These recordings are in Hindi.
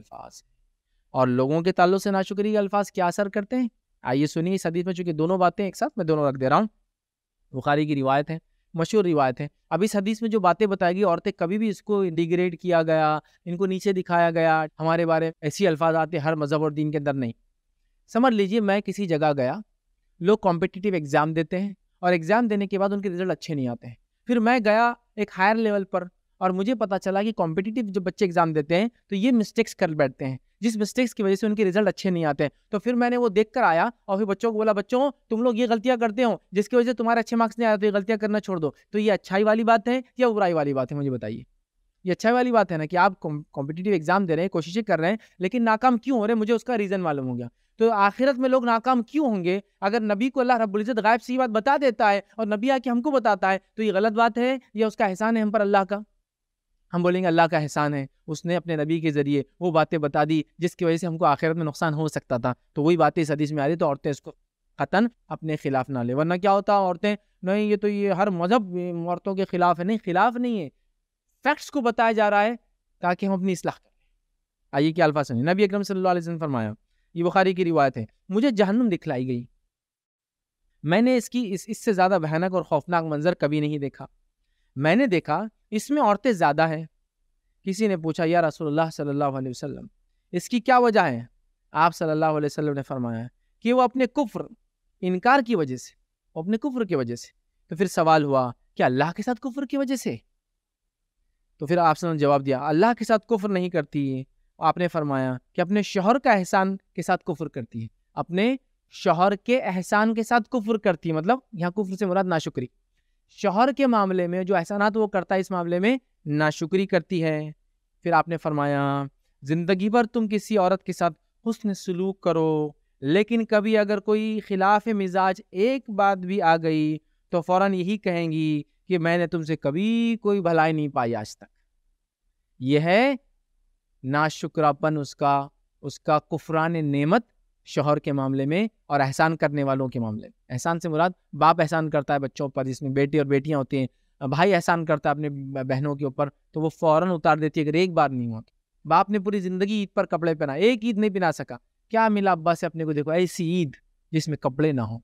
अल्फाज और लोगों के ताल्लुक से नाशुक्री के अल्फाज क्या असर करते हैं आइए सुनिए इस हदीस में चूंकि दोनों बातें एक साथ मैं दोनों रख दे रहा हूँ बुखारी की रिवायत है मशहूर रिवायत है अब इस हदीस में जो बातें बताई गई औरतें कभी भी इसको डिग्रेड किया गया इनको नीचे दिखाया गया हमारे बारे में ऐसी अल्फाज आते हर मज़हब और दीन के अंदर नहीं समझ लीजिए मैं किसी जगह गया लोग कॉम्पिटिटिव एग्ज़ाम देते हैं और एग्ज़ाम देने के बाद उनके रिजल्ट अच्छे नहीं आते हैं फिर मैं गया एक हायर लेवल पर और मुझे पता चला कि कॉम्पिटिटिव जो बच्चे एग्जाम देते हैं तो ये मिस्टेक्स कर बैठते हैं जिस मिस्टेक्स की वजह से उनके रिजल्ट अच्छे नहीं आते हैं तो फिर मैंने वो देख कर आया और फिर बच्चों को बोला बच्चों तुम लोग ये गलतियाँ करते हो जिसकी वजह से तुम्हारे अच्छे मार्क्स नहीं आते तो गलतियाँ करना छोड़ दो तो ये अच्छाई वाली बात है या बुराई वाली बात है मुझे बताइए ये अच्छाई वाली बात है ना कि आप कॉम्पिटिटिव एग्जाम दे रहे हैं कोशिशें कर रहे हैं लेकिन नाकाम क्यों हो रहे हैं मुझे उसका रीज़न मालूम हो गया तो आखिरत में लोग नाकाम क्यों होंगे अगर नबी को अल्लाह रब्बुल्ज़त गायब से ये बात बता देता है और नबी आके हमको बताता है तो ये गलत बात है या उसका एहसान है हम पर अल्लाह का हम बोलेंगे अल्लाह का एहसान है उसने अपने नबी के ज़रिए वो बातें बता दी जिसकी वजह से हमको आखिरत में नुकसान हो सकता था तो वही बातें इस हदीस में आ रही तो औरतें इसको कतन अपने खिलाफ ना ले वरना क्या होता औरतें नहीं ये तो ये हर मजहब औरतों के खिलाफ है नहीं खिलाफ नहीं है फैक्ट्स को बताया जा रहा है ताकि हम अपनी इसलाह करें आइए क्या अल्फा सुनिए नबी अकरम सल्लल्लाहु अलैहि वसल्लम फरमाया ये बुखारी की रिवायत है मुझे जहन्नुम दिखलाई गई मैंने इसकी इस इससे ज़्यादा भयानक और खौफनाक मंजर कभी नहीं देखा मैंने देखा इसमें औरतें ज़्यादा हैं किसी ने पूछा या रसोल्ला सल्ला वसम इसकी क्या वजह है आप सल्लल्लाहु अलैहि वसल्लम ने फरमाया कि वो अपने कुफ्र इनकार की वजह से वो अपने कुफ्र की वजह से तो फिर सवाल हुआ कि अल्लाह के साथ कुफ्र की वजह से तो फिर आप ने जवाब दिया अल्लाह के साथ कुफ्र नहीं करती है आपने फरमाया कि अपने शोहर का एहसान के साथ कुफ्र करती है अपने शोहर के एहसान के साथ कुफ्र करती है मतलब यहाँ कुफ्र से मुराद ना शुक्रिया शोहर के मामले में जो एहसानात वो करता है इस मामले में नाशुक्री करती है फिर आपने फरमाया ज़िंदगी भर तुम किसी औरत के साथ हसन सलूक करो लेकिन कभी अगर कोई खिलाफ मिजाज एक बात भी आ गई तो फ़ौर यही कहेंगी कि मैंने तुमसे कभी कोई भलाई नहीं पाई आज तक यह है नाशुक्रापन उसका उसका कुफरान नेमत शोहर के मामले में और एहसान करने वालों के मामले में एहसान से मुराद बाप एहसान करता है बच्चों पर जिसमें बेटे और बेटियां होती हैं भाई एहसान करता है अपने बहनों के ऊपर तो वो फ़ौरन उतार देती है अगर एक बार नहीं हुआ तो। बाप ने पूरी ज़िंदगी ईद पर कपड़े पहना एक ईद नहीं पहना सका क्या मिला अब्बा से अपने को देखो ऐसी ईद जिसमें कपड़े ना हो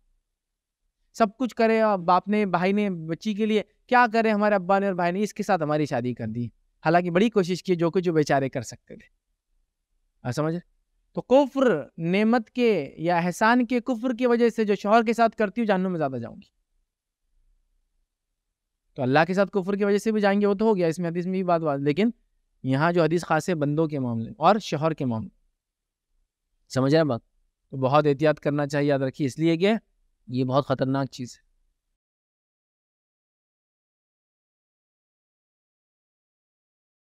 सब कुछ करे और बाप ने भाई ने बच्ची के लिए क्या करे हमारे अब्बा ने और भाई ने इसके साथ हमारी शादी कर दी हालांकि बड़ी कोशिश की जो कुछ जो बेचारे कर सकते थे समझ तो कुफ्र नेमत के या एहसान के कुफ्र की वजह से जो शोहर के साथ करती हूँ जानू में ज़्यादा जाऊँगी तो अल्लाह के साथ कुफर की वजह से भी जाएंगे वो तो हो गया इसमें हदीस में भी बात बात लेकिन यहाँ जो हदीस खास है बंदों के मामले और शोहर के मामले समझ आए बात तो बहुत एहतियात करना चाहिए याद रखिए इसलिए कि ये बहुत ख़तरनाक चीज़ है